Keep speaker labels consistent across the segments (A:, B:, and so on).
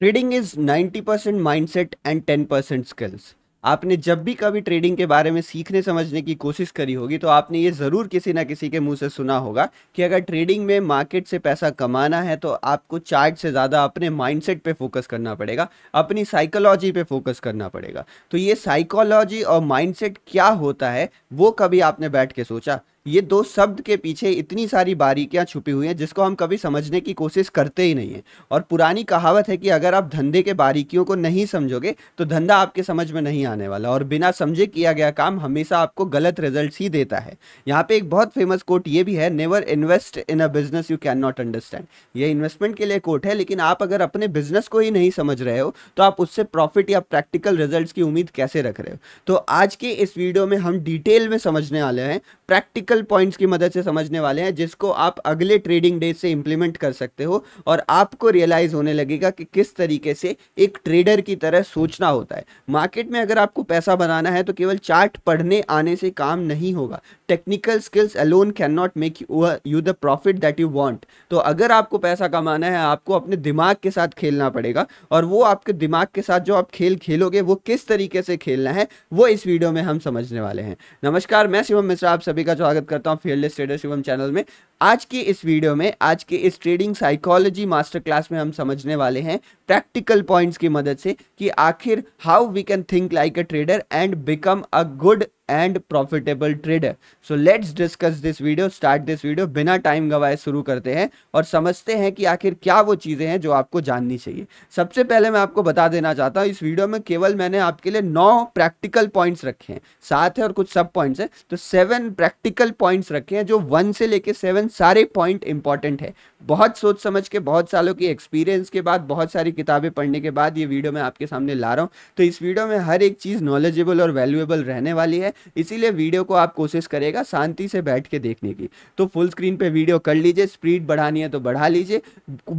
A: trading is 90 percent mind set and ten percent skills आपने जब भी कभी ट्रेडिंग के बारे में सीखने समझने की कोशिश करी होगी तो आपने ये ज़रूर किसी ना किसी के मुंह से सुना होगा कि अगर ट्रेडिंग में मार्केट से पैसा कमाना है तो आपको चार्ट से ज़्यादा अपने माइंडसेट पे फोकस करना पड़ेगा अपनी साइकोलॉजी पे फोकस करना पड़ेगा तो ये साइकोलॉजी और माइंडसेट क्या होता है वो कभी आपने बैठ के सोचा ये दो शब्द के पीछे इतनी सारी बारीकियां छुपी हुई हैं जिसको हम कभी समझने की कोशिश करते ही नहीं हैं और पुरानी कहावत है कि अगर आप धंधे के बारीकियों को नहीं समझोगे तो धंधा आपके समझ में नहीं आने वाला और बिना समझे किया गया काम हमेशा आपको गलत रिजल्ट ही देता है यहाँ पे एक बहुत फेमस कोट ये भी है never invest in a business you can not understand ये इन्वेस्टमेंट के लिए कोट है लेकिन आप अगर अपने बिजनेस को ही नहीं समझ रहे हो तो आप उससे प्रॉफिट या प्रैक्टिकल रिजल्ट की उम्मीद कैसे रख रहे हो तो आज के इस वीडियो में हम डिटेल में समझने वाले हैं प्रैक्टिकल प्रैक्टिकल पॉइंट्स की मदद से समझने वाले हैं जिसको आप अगले ट्रेडिंग डे से इम्प्लीमेंट कर सकते हो और आपको रियलाइज़ होने लगेगा कि किस तरीके से एक ट्रेडर की तरह सोचना होता है मार्केट में अगर आपको पैसा बनाना है तो केवल चार्ट पढ़ने आने से काम नहीं होगा technical skills alone can not make you the profit that you want तो अगर आपको पैसा कमाना है आपको अपने दिमाग के साथ खेलना पड़ेगा और वो आपके दिमाग के साथ जो आप खेल खेलोगे वो किस तरीके से खेलना है वो इस वीडियो में हम समझने वाले हैं नमस्कार मैं शिवम मिश्रा आप सभी का स्वागत स्वागत करता हूँ फेयरलेस ट्रेडर शिवम चैनल में आज की इस वीडियो में आज के इस ट्रेडिंग साइकोलॉजी मास्टर क्लास में हम समझने वाले हैं प्रैक्टिकल पॉइंट्स की मदद से कि आखिर how we can think like a trader and become a good and profitable trade है so let's discuss this video start this video बिना टाइम गवाए शुरू करते हैं और समझते हैं कि आखिर क्या वो चीज़ें हैं जो आपको जाननी चाहिए सबसे पहले मैं आपको बता देना चाहता हूँ इस वीडियो में केवल मैंने आपके लिए नौ प्रैक्टिकल पॉइंट्स रखे हैं सात है और कुछ सब पॉइंट्स हैं तो सेवन प्रैक्टिकल पॉइंट्स रखे हैं जो वन से लेकर सेवन सारे पॉइंट इंपॉर्टेंट है बहुत सोच समझ के बहुत सालों की एक्सपीरियंस के बाद बहुत सारी किताबें पढ़ने के बाद ये वीडियो मैं आपके सामने ला रहा हूँ तो इस वीडियो में हर एक चीज़ नॉलेजेबल और वैल्यूएबल रहने वाली है इसीलिए वीडियो को आप कोशिश करेगा शांति से बैठ के देखने की तो फुल स्क्रीन पे वीडियो कर लीजिए स्पीड बढ़ानी है तो बढ़ा लीजिए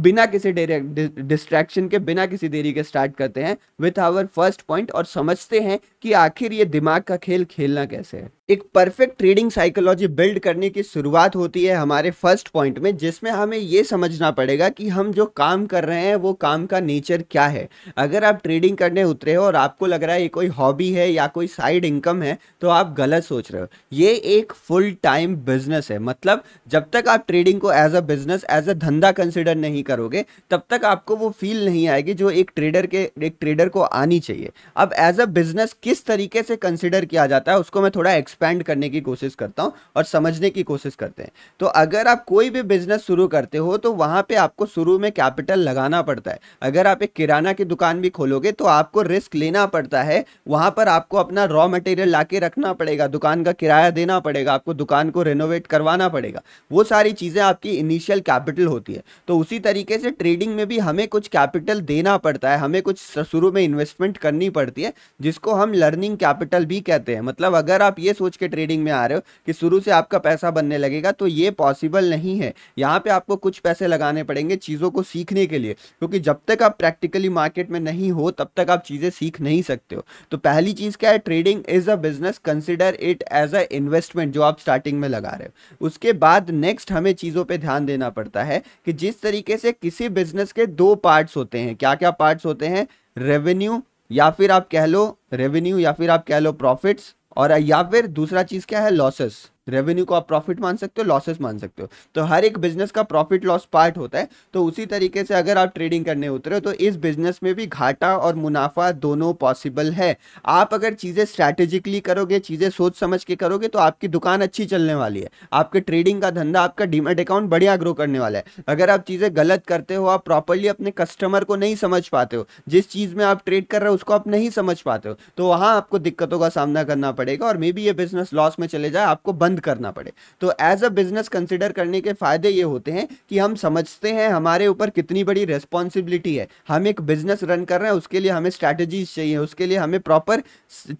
A: बिना किसी डिस्ट्रैक्शन के बिना किसी देरी के स्टार्ट करते हैं विथ आवर फर्स्ट पॉइंट और समझते हैं कि आखिर ये दिमाग का खेल खेलना कैसे है एक परफेक्ट ट्रेडिंग साइकोलॉजी बिल्ड करने की शुरुआत होती है हमारे फर्स्ट पॉइंट में जिसमें हमें ये समझना पड़ेगा कि हम जो काम कर रहे हैं वो काम का नेचर क्या है अगर आप ट्रेडिंग करने उतरे हो और आपको लग रहा है ये कोई हॉबी है या कोई साइड इनकम है तो आप गलत सोच रहे हो ये एक फुल टाइम बिजनेस है मतलब जब तक आप ट्रेडिंग को as a business as a धंधा कंसिडर नहीं करोगे तब तक आपको वो फील नहीं आएगी जो एक ट्रेडर के एक ट्रेडर को आनी चाहिए अब एज अ बिजनेस किस तरीके से कंसिडर किया जाता है उसको मैं थोड़ा एक्सपेंड करने की कोशिश करता हूँ और समझने की कोशिश करते हैं तो अगर आप कोई भी बिजनेस शुरू करते हो तो वहाँ पर आपको शुरू में कैपिटल लगाना पड़ता है अगर आप एक किराना की दुकान भी खोलोगे तो आपको रिस्क लेना पड़ता है वहाँ पर आपको अपना रॉ मटेरियल ला रखना पड़ेगा दुकान का किराया देना पड़ेगा आपको दुकान को रेनोवेट करवाना पड़ेगा वो सारी चीज़ें आपकी इनिशियल कैपिटल होती है तो उसी तरीके से ट्रेडिंग में भी हमें कुछ कैपिटल देना पड़ता है हमें कुछ शुरू में इन्वेस्टमेंट करनी पड़ती है जिसको हम लर्निंग कैपिटल भी कहते हैं मतलब अगर आप ये सोच सोच के ट्रेडिंग में आ रहे हो कि शुरू से आपका पैसा बनने लगेगा तो ये पॉसिबल नहीं है यहाँ पे आपको कुछ पैसे लगाने पड़ेंगे चीज़ों को सीखने के लिए क्योंकि जब तक आप प्रैक्टिकली मार्केट में नहीं हो तब तक आप चीज़ें सीख नहीं सकते हो तो पहली चीज़ क्या है trading is a business consider it as a investment जो आप स्टार्टिंग में लगा रहे हो उसके बाद नेक्स्ट हमें चीज़ों पर ध्यान देना पड़ता है कि जिस तरीके से किसी बिजनेस के दो पार्ट्स होते हैं क्या क्या पार्ट्स होते हैं रेवेन्यू या फिर आप कह लो रेवेन्यू या फिर आप कह लो प्रॉफिट्स और या फिर दूसरा चीज़ क्या है लॉसेस रेवेन्यू को आप प्रॉफिट मान सकते हो लॉसेस मान सकते हो तो हर एक बिजनेस का प्रॉफिट लॉस पार्ट होता है तो उसी तरीके से अगर आप ट्रेडिंग करने उतरे हो तो इस बिजनेस में भी घाटा और मुनाफा दोनों पॉसिबल है आप अगर चीज़ें स्ट्रैटेजिकली करोगे चीज़ें सोच समझ के करोगे तो आपकी दुकान अच्छी चलने वाली है आपके ट्रेडिंग का धंधा आपका डिमेट अकाउंट बढ़िया ग्रो करने वाला है अगर आप चीज़ें गलत करते हो आप प्रॉपरली अपने कस्टमर को नहीं समझ पाते हो जिस चीज़ में आप ट्रेड कर रहे हो उसको आप नहीं समझ पाते हो तो वहाँ आपको दिक्कतों का सामना करना पड़ेगा और मे बी ये बिजनेस लॉस में चले जाए आपको बंद करना पड़े तो एज अ बिजनेस कंसिडर करने के फ़ायदे ये होते हैं कि हम समझते हैं हमारे ऊपर कितनी बड़ी रेस्पॉन्सिबिलिटी है हम एक बिजनेस रन कर रहे हैं उसके लिए हमें स्ट्रैटेजीज चाहिए उसके लिए हमें प्रॉपर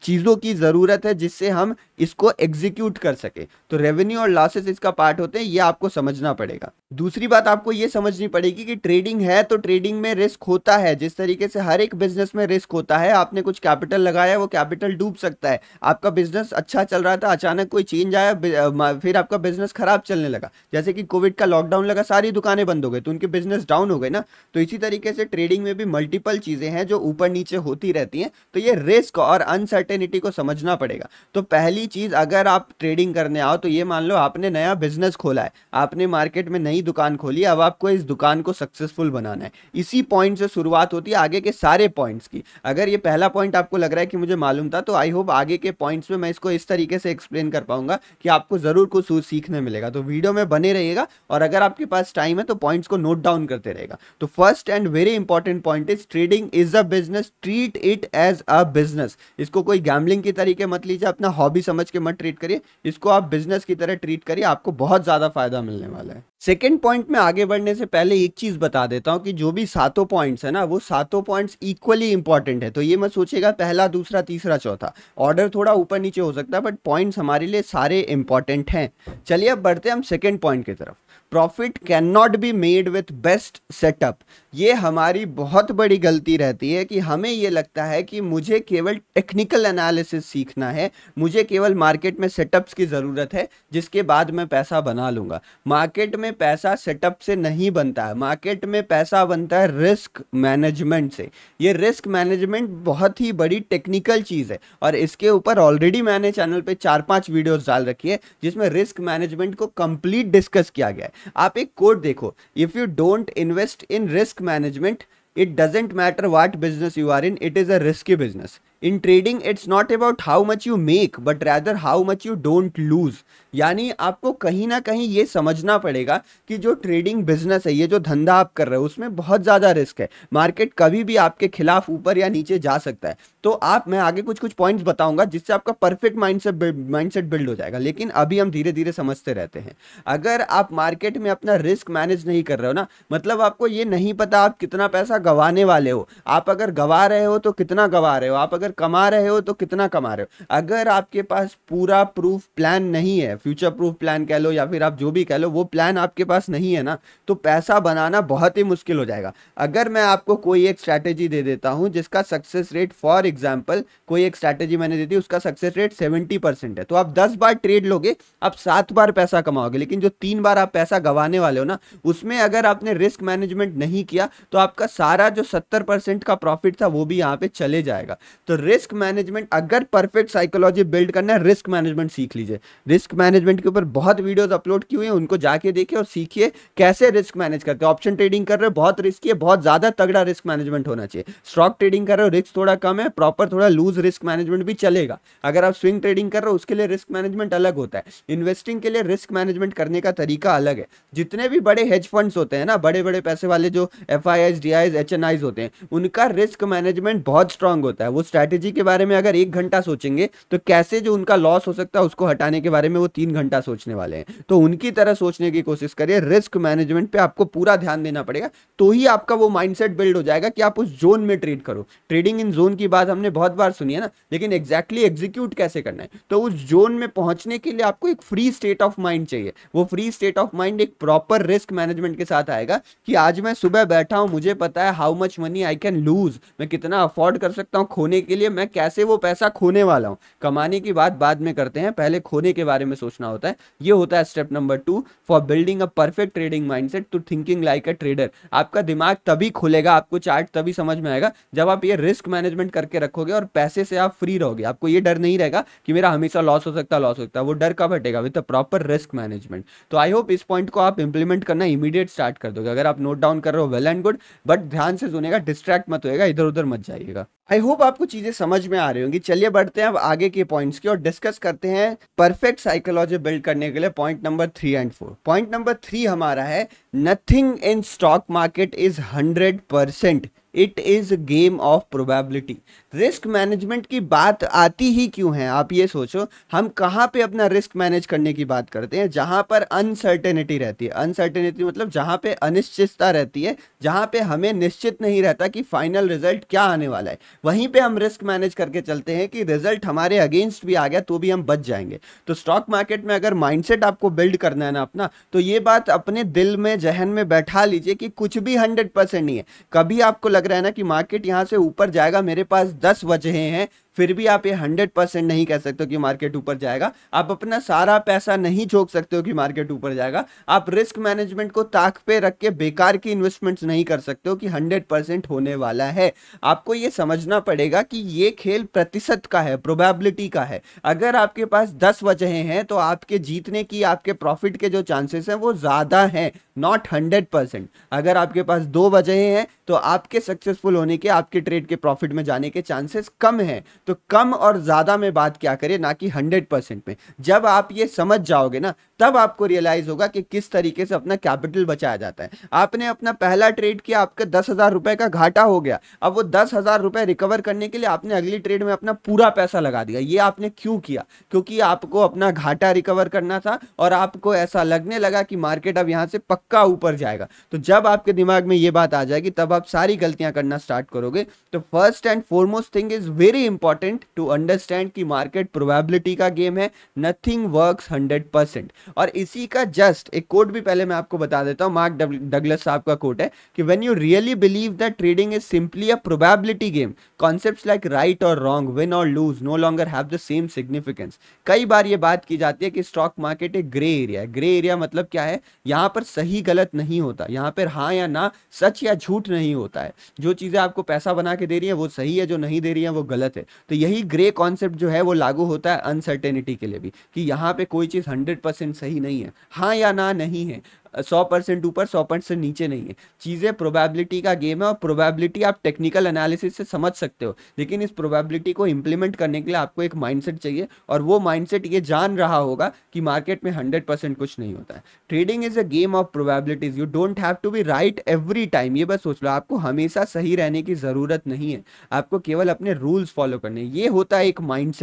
A: चीज़ों की ज़रूरत है जिससे हम इसको एग्जीक्यूट कर सके तो रेवेन्यू और लॉसेस इसका पार्ट होते हैं ये आपको समझना पड़ेगा दूसरी बात आपको ये समझनी पड़ेगी कि ट्रेडिंग है तो ट्रेडिंग में रिस्क होता है जिस तरीके से हर एक बिजनेस में रिस्क होता है आपने कुछ कैपिटल लगाया वो कैपिटल डूब सकता है आपका बिजनेस अच्छा चल रहा था अचानक कोई चेंज आया फिर आपका बिजनेस खराब चलने लगा जैसे कि कोविड का लॉकडाउन लगा सारी दुकानें बंद हो गई तो उनके बिजनेस डाउन हो गए ना तो इसी तरीके से ट्रेडिंग में भी मल्टीपल चीज़ें हैं जो ऊपर नीचे होती रहती हैं तो ये रिस्क और अनसर्टेनिटी को समझना पड़ेगा तो पहली चीज़ अगर आप ट्रेडिंग करने आओ तो ये मान लो आपने नया बिजनेस खोला है आपने मार्केट में नई दुकान खोली अब आपको इस दुकान को सक्सेसफुल बनाना है इसी पॉइंट से शुरुआत होती है आगे के सारे पॉइंट्स की अगर ये पहला पॉइंट आपको लग रहा है कि मुझे मालूम था तो आई होप आगे के पॉइंट्स में मैं इसको इस तरीके से एक्सप्लेन कर पाऊंगा कि आपको ज़रूर कुछ सीखने मिलेगा तो वीडियो में बने रहिएगा और अगर आपके पास टाइम है तो पॉइंट्स को नोट डाउन करते रहेगा तो first and very important point is trading is a business treat it as a business इसको कोई गैमलिंग के तरीके मत लीजिए अपना हॉबी समझ के मत ट्रीट करिए इसको आप बिजनेस की तरह ट्रीट करिए आपको बहुत ज़्यादा फायदा मिलने वाला है सेकेंड पॉइंट में आगे बढ़ने से पहले एक चीज़ बता देता हूँ कि जो भी सातों पॉइंट्स है ना वो सातों पॉइंट्स इक्वली इंपॉर्टेंट है तो ये मत सोचेगा पहला दूसरा तीसरा चौथा ऑर्डर थोड़ा ऊपर नीचे हो सकता है बट पॉइंट्स हमारे लिए सारे इंपॉर्टेंट हैं चलिए अब बढ़ते हैं हम सेकेंड पॉइंट की तरफ profit can not be made with best setup ये हमारी बहुत बड़ी गलती रहती है कि हमें ये लगता है कि मुझे केवल टेक्निकल एनालिसिस सीखना है मुझे केवल मार्केट में सेटअप्स की ज़रूरत है जिसके बाद मैं पैसा बना लूँगा मार्केट में में पैसा सेटअप से नहीं बनता है मार्केट में पैसा बनता है रिस्क मैनेजमेंट से ये रिस्क मैनेजमेंट बहुत ही बड़ी टेक्निकल चीज़ है और इसके ऊपर ऑलरेडी मैंने चैनल पे चार पांच वीडियोस डाल रखी है जिसमें रिस्क मैनेजमेंट को कंप्लीट डिस्कस किया गया है आप एक कोड देखो if you don't invest in risk management it doesn't matter what business you are in it is a risky business in trading it's not about how much you make but rather how much you don't lose यानी आपको कहीं ना कहीं ये समझना पड़ेगा कि जो ट्रेडिंग बिजनेस है ये जो धंधा आप कर रहे हो उसमें बहुत ज़्यादा रिस्क है मार्केट कभी भी आपके खिलाफ ऊपर या नीचे जा सकता है तो आप मैं आगे कुछ कुछ पॉइंट्स बताऊंगा जिससे आपका परफेक्ट माइंडसेट माइंडसेट बिल्ड हो जाएगा लेकिन अभी हम धीरे धीरे समझते रहते हैं अगर आप मार्केट में अपना रिस्क मैनेज नहीं कर रहे हो ना मतलब आपको ये नहीं पता आप कितना पैसा गंवाने वाले हो आप अगर गंवा रहे हो तो कितना गंवा रहे हो आप अगर अगर कमा रहे हो तो कितना कमा रहे हो अगर आपके पास पूरा प्रूफ प्लान नहीं है फ्यूचर प्रूफ प्लान कह लो या फिर आप जो भी कह लो वो प्लान आपके पास नहीं है ना तो पैसा बनाना बहुत ही मुश्किल हो जाएगा अगर मैं आपको कोई एक स्ट्रैटेजी दे देता हूँ जिसका सक्सेस रेट फॉर एग्जाम्पल कोई एक स्ट्रैटेजी मैंने दे दी उसका सक्सेस रेट सेवेंटी है तो आप दस बार ट्रेड लोगे आप सात बार पैसा कमाओगे लेकिन जो तीन बार आप पैसा गंवाने वाले हो ना उसमें अगर आपने रिस्क मैनेजमेंट नहीं किया तो आपका सारा जो सत्तर परसेंट का प्रॉफिट था वो भी यहाँ पे चले जाएगा तो रिस्क मैनेजमेंट अगर परफेक्ट साइकोलॉजी बिल्ड करना है रिस्क मैनेजमेंट सीख लीजिए रिस्क मैनेजमेंट के ऊपर बहुत वीडियोस अपलोड की हुई हैं उनको जाके देखिए और सीखिए कैसे रिस्क मैनेज करते हैं ऑप्शन ट्रेडिंग कर रहे हो बहुत रिस्क है बहुत ज़्यादा तगड़ा रिस्क मैनेजमेंट होना चाहिए स्टॉक ट्रेडिंग कर रहे हो रिस्क थोड़ा कम है प्रॉपर थोड़ा लूज रिस्क मैनेजमेंट भी चलेगा अगर आप स्विंग ट्रेडिंग कर रहे हो उसके लिए रिस्क मैनेजमेंट अलग होता है इन्वेस्टिंग के लिए रिस्क मैनेजमेंट करने का तरीका अलग है जितने भी बड़े हेज फंड होते हैं ना बड़े बड़े पैसे वाले जो F I S D Is H N Is होते हैं उनका रिस्क मैनेजमेंट बहुत स्ट्रांग होता है वो स्ट्रैटी स्ट्रैटेजी के बारे में अगर एक घंटा सोचेंगे तो कैसे जो उनका लॉस हो सकता है उसको हटाने के बारे में वो तीन घंटा सोचने वाले हैं तो उनकी तरह सोचने की कोशिश करिए रिस्क मैनेजमेंट पे आपको पूरा ध्यान देना पड़ेगा तो ही आपका वो माइंडसेट बिल्ड हो जाएगा कि आप उस जोन में ट्रेड करो ट्रेडिंग इन जोन की बात हमने बहुत बार सुनी है ना लेकिन एग्जैक्टली exactly एग्जीक्यूट कैसे करना है तो उस जोन में पहुंचने के लिए आपको एक फ्री स्टेट ऑफ माइंड चाहिए वो फ्री स्टेट ऑफ माइंड एक प्रॉपर रिस्क मैनेजमेंट के साथ आएगा कि आज मैं सुबह बैठा हूं मुझे पता है how much money I can lose मैं कितना अफोर्ड कर सकता हूँ खोने के लिए मैं कैसे वो पैसा खोने वाला हूं कमाने की बात बाद में करते हैं पहले खोने के बारे में सोचना होता है ये होता है step number two for building a perfect trading mindset to thinking like a trader आपका दिमाग तभी खुलेगा आपको चार्ट तभी समझ में आएगा जब आप ये रिस्क मैनेजमेंट करके रखोगे और पैसे से आप फ्री रहोगे आपको ये डर नहीं रहेगा कि मेरा हमेशा लॉस हो सकता है लॉस हो सकता है वो डर कब हटेगा with a proper risk management तो आई होप इस पॉइंट को आप इंप्लीमेंट करना इमीडिएट स्टार्ट कर दोगे अगर आप नोट डाउन कर रहे हो वेल एंड गुड बट ध्यान से सुनेगा डिस्ट्रैक्ट मत होएगा इधर उधर मत जाइएगा आई होप आपको चीज चीज़ें समझ में आ रही होंगी चलिए बढ़ते हैं अब आगे के पॉइंट्स की और डिस्कस करते हैं परफेक्ट साइकोलॉजी बिल्ड करने के लिए point number three and four point number three हमारा है nothing in stock market is hundred percent it is game of probability risk management की बात आती ही क्यों है आप ये सोचो हम कहाँ पे अपना रिस्क मैनेज करने की बात करते हैं जहाँ पर अनसर्टेनिटी रहती है अनसर्टेनिटी मतलब जहाँ पे अनिश्चितता रहती है जहाँ पे हमें निश्चित नहीं रहता कि फाइनल रिजल्ट क्या आने वाला है वहीं पे हम रिस्क मैनेज करके चलते हैं कि रिजल्ट हमारे अगेंस्ट भी आ गया तो भी हम बच जाएंगे तो स्टॉक मार्केट में अगर माइंड आपको बिल्ड करना है ना अपना तो ये बात अपने दिल में जहन में बैठा लीजिए कि कुछ भी हंड्रेड नहीं है कभी आपको लग रहा है ना कि मार्केट यहाँ से ऊपर जाएगा मेरे पास दस वजहें हैं फिर भी आप ये हंड्रेड परसेंट नहीं कह सकते हो कि मार्केट ऊपर जाएगा आप अपना सारा पैसा नहीं झोंक सकते हो कि मार्केट ऊपर जाएगा आप रिस्क मैनेजमेंट को ताक पे रख के बेकार की इन्वेस्टमेंट्स नहीं कर सकते हो कि हंड्रेड परसेंट होने वाला है आपको ये समझना पड़ेगा कि ये खेल प्रतिशत का है प्रोबेबिलिटी का है अगर आपके पास दस वजह हैं तो आपके जीतने की आपके प्रॉफिट के जो चांसेस हैं वो ज़्यादा हैं नॉट हंड्रेड परसेंट अगर आपके पास दो वजह हैं तो आपके सक्सेसफुल होने के आपके ट्रेड के प्रॉफिट में जाने के चांसेस कम हैं तो कम और ज़्यादा में बात क्या करें ना कि हंड्रेड परसेंट में जब आप ये समझ जाओगे ना तब आपको रियलाइज़ होगा कि किस तरीके से अपना कैपिटल बचाया जाता है आपने अपना पहला ट्रेड किया आपके दस हज़ार रुपए का घाटा हो गया अब वो दस हज़ार रुपए रिकवर करने के लिए आपने अगली ट्रेड में अपना पूरा पैसा लगा दिया ये आपने क्यों किया क्योंकि आपको अपना घाटा रिकवर करना था और आपको ऐसा लगने लगा कि मार्केट अब यहाँ से पक्का ऊपर जाएगा तो जब आपके दिमाग में ये बात आ जाएगी तब आप सारी गलतियां करना स्टार्ट करोगे तो first and foremost thing is very important important to understand कि मार्केट प्रोबेबिलिटी का गेम है नथिंग वर्क्स हंड्रेड परसेंट और इसी का जस्ट एक कोट भी पहले मैं आपको बता देता हूं मार्क डगलस साहब का कोट है कि when you really believe that trading is simply a probability game concept like right और रॉन्ग विन और lose no longer have the same significance कई बार ये बात की जाती है कि स्टॉक मार्केट एक ग्रे एरिया है ग्रे एरिया मतलब क्या है यहां पर सही गलत नहीं होता यहां पर हाँ या ना सच या झूठ नहीं होता है जो चीज़ें आपको पैसा बना के दे रही है वो सही है जो नहीं दे रही है वो गलत है तो यही ग्रे कॉन्सेप्ट जो है वो लागू होता है अनसर्टेनिटी के लिए भी कि यहाँ पे कोई चीज़ हंड्रेड परसेंट सही नहीं है हाँ या ना नहीं है सौ परसेंट ऊपर सौ परसेंट नीचे नहीं है चीज़ें प्रोबेबिलिटी का गेम है और प्रोबेबिलिटी आप टेक्निकल एनालिसिस से समझ सकते हो लेकिन इस प्रोबेबिलिटी को इम्प्लीमेंट करने के लिए आपको एक माइंडसेट चाहिए और वो माइंडसेट ये जान रहा होगा कि मार्केट में हंड्रेड परसेंट कुछ नहीं होता है trading is a game of probabilities you don't have to be right every time ये बस सोच लो आपको हमेशा सही रहने की ज़रूरत नहीं है आपको केवल अपने रूल्स फॉलो करने ये होता है एक माइंड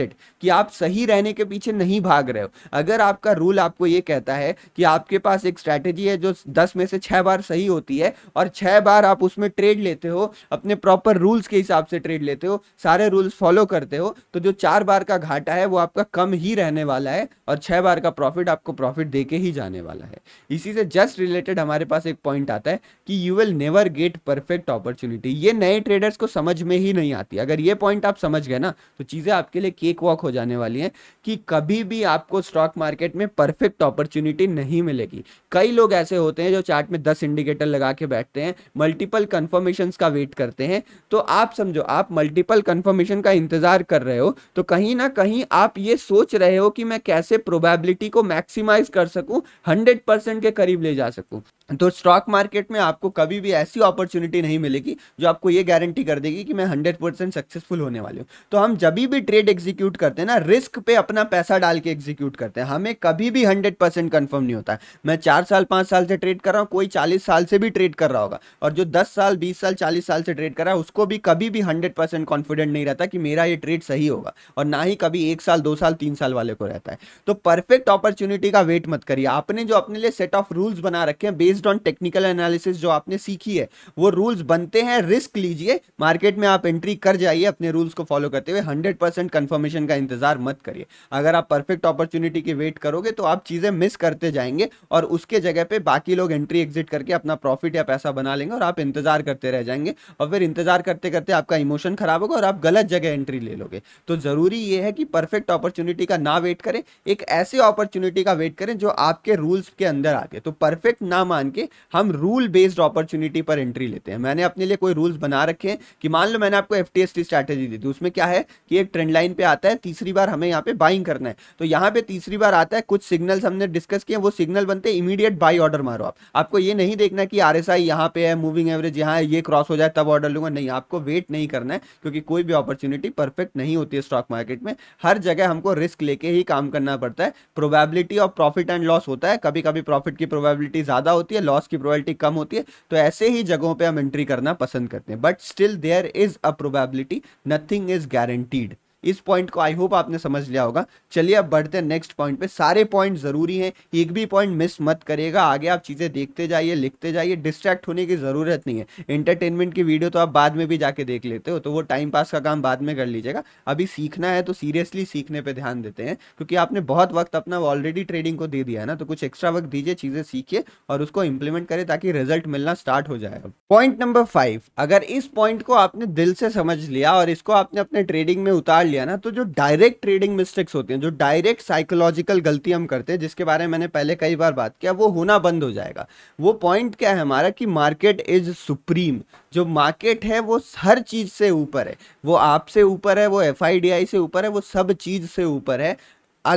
A: कि आप सही रहने के पीछे नहीं भाग रहे हो अगर आपका रूल आपको ये कहता है कि आपके पास एक स्ट्रैटेजी स्ट्रेटेजी है जो दस में से छः बार सही होती है और छः बार आप उसमें ट्रेड लेते हो अपने प्रॉपर रूल्स के हिसाब से ट्रेड लेते हो सारे रूल्स फॉलो करते हो तो जो चार बार का घाटा है वो आपका कम ही रहने वाला है और छः बार का प्रॉफिट आपको प्रॉफिट दे ही जाने वाला है इसी से जस्ट रिलेटेड हमारे पास एक पॉइंट आता है कि you will never get perfect opportunity ये नए ट्रेडर्स को समझ में ही नहीं आती अगर ये पॉइंट आप समझ गए ना तो चीज़ें आपके लिए केक वॉक हो जाने वाली हैं कि कभी भी आपको स्टॉक मार्केट में परफेक्ट अपॉर्चुनिटी नहीं मिलेगी कई लोग लोग ऐसे होते हैं जो चार्ट में दस इंडिकेटर लगा के बैठते हैं मल्टीपल कन्फर्मेशन का वेट करते हैं तो आप समझो आप मल्टीपल कन्फर्मेशन का इंतजार कर रहे हो तो कहीं ना कहीं आप ये सोच रहे हो कि मैं कैसे प्रोबेबिलिटी को मैक्सिमाइज कर सकूं 100% के करीब ले जा सकूं तो स्टॉक मार्केट में आपको कभी भी ऐसी अपॉर्चुनिटी नहीं मिलेगी जो आपको ये गारंटी कर देगी कि मैं 100 परसेंट सक्सेसफुल होने वाली हूँ तो हम जब भी ट्रेड एग्जीक्यूट करते हैं ना रिस्क पे अपना पैसा डाल के एग्जीक्यूट करते हैं हमें कभी भी 100 परसेंट कन्फर्म नहीं होता है मैं चार साल पाँच साल से ट्रेड कर रहा हूँ कोई चालीस साल से भी ट्रेड कर रहा होगा और जो दस साल बीस साल चालीस साल से ट्रेड कर रहा है उसको भी कभी भी हंड्रेड कॉन्फिडेंट नहीं रहता कि मेरा ये ट्रेड सही होगा और ना ही कभी एक साल दो साल तीन साल वाले को रहता है तो परफेक्ट अपॉर्चुनिटी का वेट मत करिए आपने जो अपने लिए सेट ऑफ रूल्स बना रखे हैं base based on technical analysis जो आपने सीखी है वो रूल्स बनते हैं रिस्क लीजिए मार्केट में आप एंट्री कर जाइए अपने रूल्स को फॉलो करते हुए हंड्रेड परसेंट कन्फर्मेशन का इंतजार मत करिए अगर आप परफेक्ट अपॉर्चुनिटी की वेट करोगे तो आप चीज़ें मिस करते जाएंगे और उसके जगह पर बाकी लोग एंट्री एग्जिट करके अपना प्रॉफिट या पैसा बना लेंगे और आप इंतजार करते रह जाएंगे और फिर इंतजार करते करते आपका इमोशन खराब होगा और आप गलत जगह एंट्री ले लोगे तो ज़रूरी यह है कि परफेक्ट अपॉर्चुनिटी का ना वेट करें एक ऐसी अपॉर्चुनिटी का वेट करें जो आपके रूल्स के अंदर आगे तो परफेक्ट ना माने बन के हम रूल बेस्ड अपॉर्चुनिटी पर एंट्री लेते हैं मैंने अपने लिए कोई रूल्स बना रखे हैं कि मान लो मैंने आपको एफ टी स्ट्रैटेजी दी थी उसमें क्या है कि एक ट्रेंड लाइन पे आता है तीसरी बार हमें यहाँ पे बाइंग करना है तो यहाँ पे तीसरी बार आता है कुछ सिग्नल्स हमने डिस्कस किए वो सिग्नल बनते हैं इमीडिएट बाई ऑर्डर मारो आप आपको ये नहीं देखना कि आर एस आई यहाँ पे है मूविंग एवरेज यहाँ ये क्रॉस हो जाए तब ऑर्डर लूंगा नहीं आपको वेट नहीं करना है क्योंकि कोई भी अपॉर्चुनिटी परफेक्ट नहीं होती है स्टॉक मार्केट में हर जगह हमको रिस्क लेके ही काम करना पड़ता है probability of profit and loss होता है कभी कभी प्रॉफिट की प्रोबेबिलिटी ज़्यादा होती है है लॉस की प्रोबेबिलिटी कम होती है तो ऐसे ही जगहों पे हम एंट्री करना पसंद करते हैं but still there is a probability nothing is guaranteed इस पॉइंट को आई होप आपने समझ लिया होगा चलिए अब बढ़ते हैं नेक्स्ट पॉइंट पे सारे पॉइंट जरूरी हैं एक भी पॉइंट मिस मत करेगा आगे आप चीज़ें देखते जाइए लिखते जाइए डिस्ट्रैक्ट होने की ज़रूरत नहीं है इंटरटेनमेंट की वीडियो तो आप बाद में भी जाके देख लेते हो तो वो टाइम पास का काम बाद में कर लीजिएगा अभी सीखना है तो सीरियसली सीखने पर ध्यान देते हैं क्योंकि आपने बहुत वक्त अपना ऑलरेडी ट्रेडिंग को दे दिया है ना तो कुछ एक्स्ट्रा वक्त दीजिए चीज़ें सीखिए और उसको इंप्लीमेंट करें ताकि रिजल्ट मिलना स्टार्ट हो जाए पॉइंट नंबर फाइव अगर इस पॉइंट को आपने दिल से समझ लिया और इसको आपने अपने ट्रेडिंग में उतार निकाल लिया ना तो जो डायरेक्ट ट्रेडिंग मिस्टेक्स होती हैं जो डायरेक्ट साइकोलॉजिकल गलती हम करते हैं जिसके बारे में मैंने पहले कई बार बात किया वो होना बंद हो जाएगा वो पॉइंट क्या है हमारा कि मार्केट इज सुप्रीम जो मार्केट है वो हर चीज़ से ऊपर है वो आपसे ऊपर है वो एफ से ऊपर है वो सब चीज़ से ऊपर है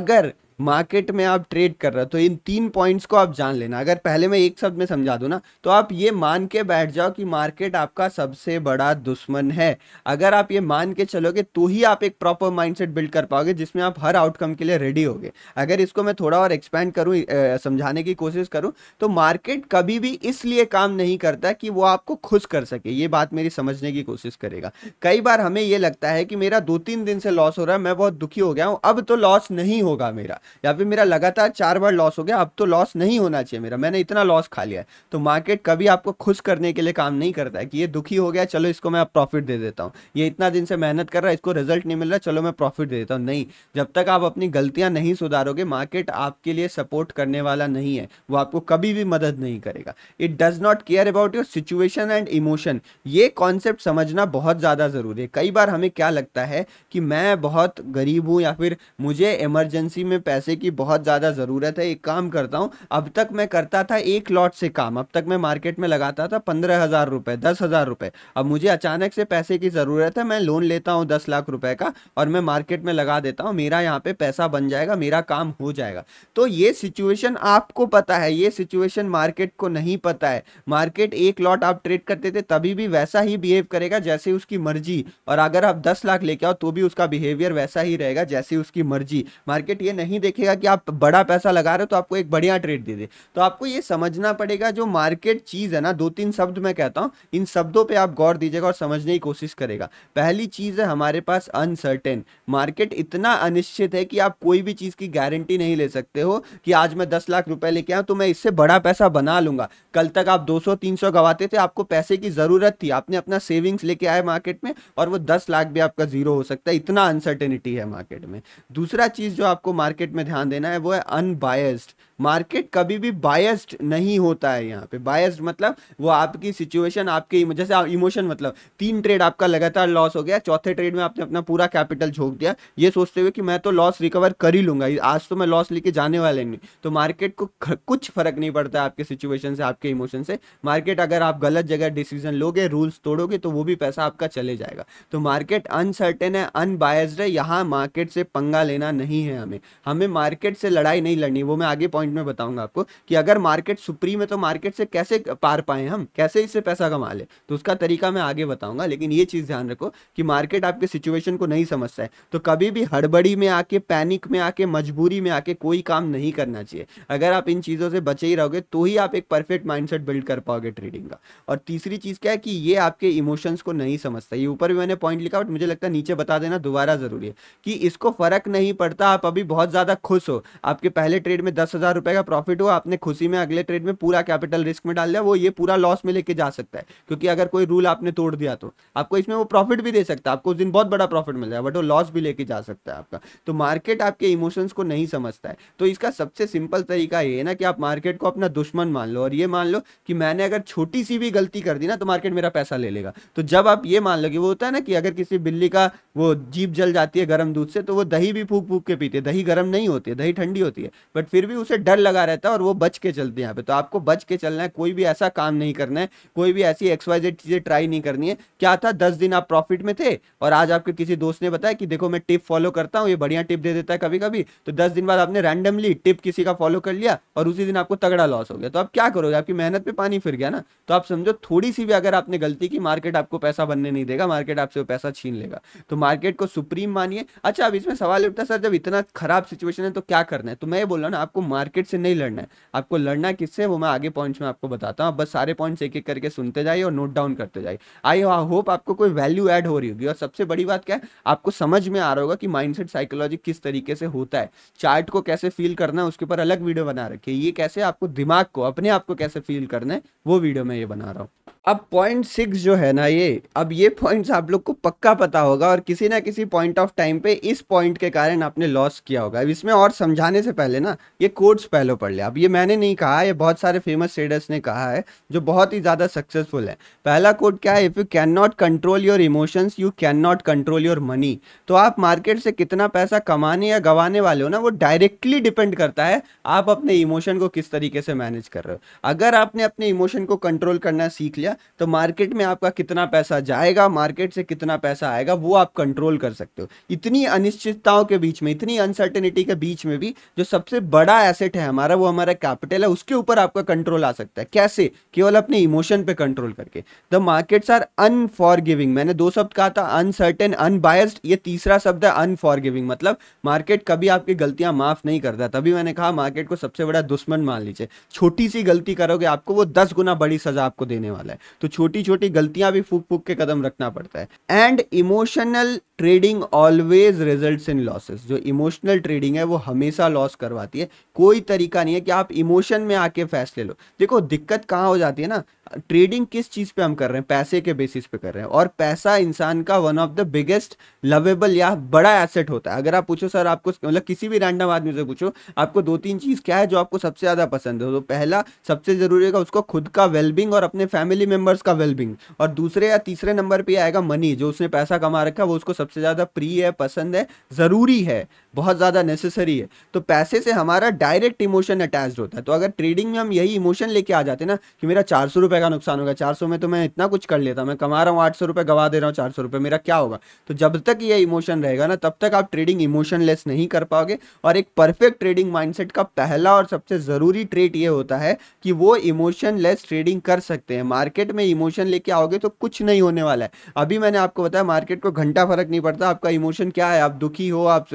A: अगर मार्केट में आप ट्रेड कर रहे हो तो इन तीन पॉइंट्स को आप जान लेना अगर पहले मैं एक शब्द में समझा दूँ ना तो आप ये मान के बैठ जाओ कि मार्केट आपका सबसे बड़ा दुश्मन है अगर आप ये मान के चलोगे तो ही आप एक प्रॉपर माइंडसेट बिल्ड कर पाओगे जिसमें आप हर आउटकम के लिए रेडी होगे अगर इसको मैं थोड़ा और एक्सपैंड करूँ समझाने की कोशिश करूँ तो मार्केट कभी भी इसलिए काम नहीं करता कि वो आपको खुश कर सके ये बात मेरी समझने की कोशिश करेगा कई बार हमें ये लगता है कि मेरा दो तीन दिन से लॉस हो रहा है मैं बहुत दुखी हो गया हूँ अब तो लॉस नहीं होगा मेरा या फिर मेरा लगातार चार बार लॉस हो गया अब तो लॉस नहीं होना चाहिए मेरा मैंने इतना लॉस खा लिया है तो मार्केट कभी आपको खुश करने के लिए काम नहीं करता है कि ये दुखी हो गया चलो इसको मैं प्रॉफिट दे देता हूँ ये इतना दिन से मेहनत कर रहा है इसको रिजल्ट नहीं मिल रहा चलो मैं प्रॉफिट दे देता हूँ नहीं जब तक आप अपनी गलतियाँ नहीं सुधारोगे मार्केट आपके लिए सपोर्ट करने वाला नहीं है वो आपको कभी भी मदद नहीं करेगा it does not care about your situation and emotion ये कॉन्सेप्ट समझना बहुत ज़्यादा ज़रूरी है कई बार हमें क्या लगता है कि मैं बहुत गरीब हूँ या फिर मुझे इमरजेंसी में पैसा पैसे की बहुत ज़्यादा ज़रूरत है एक काम करता हूँ अब तक मैं करता था एक लॉट से काम अब तक मैं मार्केट में लगाता था पंद्रह हज़ार रुपये दस हज़ार रुपये अब मुझे अचानक से पैसे की ज़रूरत है मैं लोन लेता हूँ दस लाख रुपये का और मैं मार्केट में लगा देता हूँ मेरा यहाँ पे पैसा बन जाएगा मेरा काम हो जाएगा तो ये सिचुएशन आपको पता है ये सिचुएशन मार्केट को नहीं पता है मार्केट एक लॉट आप ट्रेड करते थे तभी भी वैसा ही बिहेव करेगा जैसे उसकी मर्जी और अगर आप दस लाख लेके आओ तो भी उसका बिहेवियर वैसा ही रहेगा जैसे उसकी मर्जी मार्केट ये नहीं देखेगा कि आप बड़ा पैसा लगा रहे हो तो आपको एक बढ़िया ट्रेड दे दे तो आपको ये समझना पड़ेगा जो मार्केट चीज़ है ना दो तीन शब्द मैं कहता हूँ इन शब्दों पर आप गौर दीजिएगा और समझने की कोशिश करेगा पहली चीज़ है हमारे पास अनसर्टेन मार्केट इतना अनिश्चित है कि आप कोई भी चीज़ की गारंटी नहीं ले सकते हो कि आज मैं दस लाख रुपए लेके आऊँ तो मैं इससे बड़ा पैसा बना लूंगा कल तक आप दो सौ तीन सौ गवाते थे आपको पैसे की ज़रूरत थी आपने अपना सेविंग्स लेके आए मार्केट में और वो दस लाख भी आपका जीरो हो सकता है इतना अनसर्टेनिटी है मार्केट में दूसरा चीज़ जो आपको मार्केट में ध्यान देना है वो है अनबायस्ड मार्केट कभी भी बायस्ड नहीं होता है यहाँ पे बायस्ड मतलब वो आपकी सिचुएशन आपके जैसे इमोशन मतलब तीन ट्रेड आपका लगातार लॉस हो गया चौथे ट्रेड में आपने अपना पूरा कैपिटल झोंक दिया ये सोचते हुए कि मैं तो लॉस रिकवर कर ही लूंगा आज तो मैं लॉस लेके जाने वाले नहीं तो मार्केट को कुछ फर्क नहीं पड़ता आपके सिचुएशन से आपके इमोशन से मार्केट अगर आप गलत जगह डिसीजन लोगे रूल्स तोड़ोगे तो वो भी पैसा आपका चले जाएगा तो मार्केट अनसर्टेन है अनबायस्ड है यहाँ मार्केट से पंगा लेना नहीं है हमें हमें मार्केट से लड़ाई नहीं लड़नी वो मैं आगे पॉइंट सेगमेंट में बताऊंगा आपको कि अगर मार्केट सुप्रीम है तो मार्केट से कैसे पार पाए हम कैसे इससे पैसा कमा ले तो उसका तरीका मैं आगे बताऊंगा लेकिन ये चीज़ ध्यान रखो कि मार्केट आपके सिचुएशन को नहीं समझता है तो कभी भी हड़बड़ी में आके पैनिक में आके मजबूरी में आके कोई काम नहीं करना चाहिए अगर आप इन चीज़ों से बचे ही रहोगे तो ही आप एक परफेक्ट माइंड बिल्ड कर पाओगे ट्रेडिंग का और तीसरी चीज़ क्या है कि ये आपके इमोशंस को नहीं समझता ये ऊपर भी मैंने पॉइंट लिखा बट मुझे लगता है नीचे बता देना दोबारा ज़रूरी है कि इसको फ़र्क नहीं पड़ता आप अभी बहुत ज़्यादा खुश हो आपके पहले ट्रेड में दस हज़ार रुपए का प्रॉफिट हुआ आपने खुशी में अगले ट्रेड में पूरा कैपिटल रिस्क में डाल दिया वो ये पूरा लॉस में लेके जा सकता है क्योंकि अगर कोई रूल आपने तोड़ दिया तो आपको इसमें वो प्रॉफिट भी दे सकता है आपको उस दिन बहुत बड़ा प्रॉफिट मिल जाएगा बट वो लॉस भी लेके जा सकता है आपका तो मार्केट आपके इमोशंस को नहीं समझता है तो इसका सबसे सिंपल तरीका ये है ना कि आप मार्केट को अपना दुश्मन मान लो और ये मान लो कि मैंने अगर छोटी सी भी गलती कर दी ना तो मार्केट मेरा पैसा ले लेगा तो जब आप ये मान लो कि वो होता है ना कि अगर किसी बिल्ली का वो जीप जल जाती है गर्म दूध से तो वो दही भी फूक फूक के पीते दही गर्म नहीं होती है दही ठंडी होती है बट फिर भी उसे डर लगा रहता है और वो बच के चलते हैं यहाँ पे तो आपको बच के चलना है कोई भी ऐसा काम नहीं करना है कोई भी ऐसी एक्सवाइजेड चीज़ें ट्राई नहीं करनी है क्या था दस दिन आप प्रॉफिट में थे और आज आपके किसी दोस्त ने बताया कि देखो मैं टिप फॉलो करता हूँ ये बढ़िया टिप दे देता है कभी कभी तो दस दिन बाद आपने रैंडमली टिप किसी का फॉलो कर लिया और उसी दिन आपको तगड़ा लॉस हो गया तो आप क्या करोगे आपकी मेहनत पर पानी फिर गया ना तो आप समझो थोड़ी सी भी अगर आपने गलती की मार्केट आपको पैसा बनने नहीं देगा मार्केट आपसे पैसा छीन लेगा तो मार्केट को सुप्रीम मानिए अच्छा अब इसमें सवाल उठता है सर जब इतना खराब सिचुएशन है तो क्या करना है तो मैं बोल रहा हूँ ना आपको मार्केट मार्केट से नहीं लड़ना है आपको लड़ना किससे वो मैं आगे पॉइंट्स में आपको बताता हूँ आप बस सारे पॉइंट्स एक एक करके सुनते जाइए और नोट डाउन करते जाइए आई होप आपको कोई वैल्यू एड हो रही होगी और सबसे बड़ी बात क्या है आपको समझ में आ रहा होगा कि माइंड साइकोलॉजी किस तरीके से होता है चार्ट को कैसे फील करना है उसके ऊपर अलग वीडियो बना रखी है ये कैसे आपको दिमाग को अपने आप को कैसे फील करना है वो वीडियो में ये बना रहा हूँ अब पॉइंट सिक्स जो है ना ये अब ये पॉइंट्स आप लोग को पक्का पता होगा और किसी ना किसी पॉइंट ऑफ टाइम पे इस पॉइंट के कारण आपने लॉस किया होगा अब इसमें और समझाने से पहले ना ये कोड्स पहले पढ़ लिया अब ये मैंने नहीं कहा ये बहुत सारे फेमस ट्रेडर्स ने कहा है जो बहुत ही ज़्यादा सक्सेसफुल है पहला कोड क्या है if you can not control your emotions you can not control your money तो आप मार्केट से कितना पैसा कमाने या गंवाने वाले हो ना वो डायरेक्टली डिपेंड करता है आप अपने इमोशन को किस तरीके से मैनेज कर रहे हो अगर आपने अपने इमोशन को कंट्रोल करना सीख लिया लिया तो मार्केट में आपका कितना पैसा जाएगा मार्केट से कितना पैसा आएगा वो आप कंट्रोल कर सकते हो इतनी अनिश्चितताओं के बीच में इतनी अनसर्टेनिटी के बीच में भी जो सबसे बड़ा एसेट है हमारा वो हमारा कैपिटल है उसके ऊपर आपका कंट्रोल आ सकता है कैसे केवल अपने इमोशन पर कंट्रोल करके द मार्केट्स आर अनफॉर मैंने दो शब्द कहा था अनसर्टेन अनबायस्ड ये तीसरा शब्द है अनफॉर मतलब मार्केट कभी आपकी गलतियां माफ नहीं करता तभी मैंने कहा मार्केट को सबसे बड़ा दुश्मन मान लीजिए छोटी सी गलती करोगे आपको वो दस गुना बड़ी सजा आपको देने वाला है तो छोटी छोटी गलतियां भी फूक फूक के कदम रखना पड़ता है and emotional trading always results in losses जो इमोशनल ट्रेडिंग है वो हमेशा लॉस करवाती है कोई तरीका नहीं है कि आप इमोशन में आके फैसले लो देखो दिक्कत कहाँ हो जाती है ना ट्रेडिंग किस चीज़ पे हम कर रहे हैं पैसे के बेसिस पे कर रहे हैं और पैसा इंसान का one of the biggest lovable या बड़ा एसेट होता है अगर आप पूछो सर आपको मतलब किसी भी रैंडम आदमी से पूछो आपको दो तीन चीज़ क्या है जो आपको सबसे ज़्यादा पसंद है तो पहला सबसे ज़रूरी होगा उसको खुद का वेलबिंग और अपने फैमिली मेम्बर्स का वेलबिंग और दूसरे या तीसरे नंबर पर आएगा मनी जो उसने पैसा कमा रखा है वो उसको सबसे सबसे ज़्यादा प्रिय है पसंद है ज़रूरी है बहुत ज़्यादा नेसेसरी है तो पैसे से हमारा डायरेक्ट इमोशन अटैच होता है तो अगर ट्रेडिंग में हम यही इमोशन लेके आ जाते ना कि मेरा चार सौ रुपये का नुकसान होगा चार सौ में तो मैं इतना कुछ कर लेता मैं कमा रहा हूँ आठ सौ रुपये गवा दे रहा हूँ चार सौ रुपये मेरा क्या होगा तो जब तक ये इमोशन रहेगा ना तब तक आप ट्रेडिंग इमोशनलेस नहीं कर पाओगे और एक परफेक्ट ट्रेडिंग माइंडसेट का पहला और सबसे ज़रूरी ट्रेट ये होता है कि वो इमोशनलेस ट्रेडिंग कर सकते हैं मार्केट में इमोशन लेके आओगे तो कुछ नहीं होने वाला है अभी मैंने आपको बताया मार्केट को घंटा फर्क नहीं पड़ता आपका इमोशन क्या है आप दुखी हो आप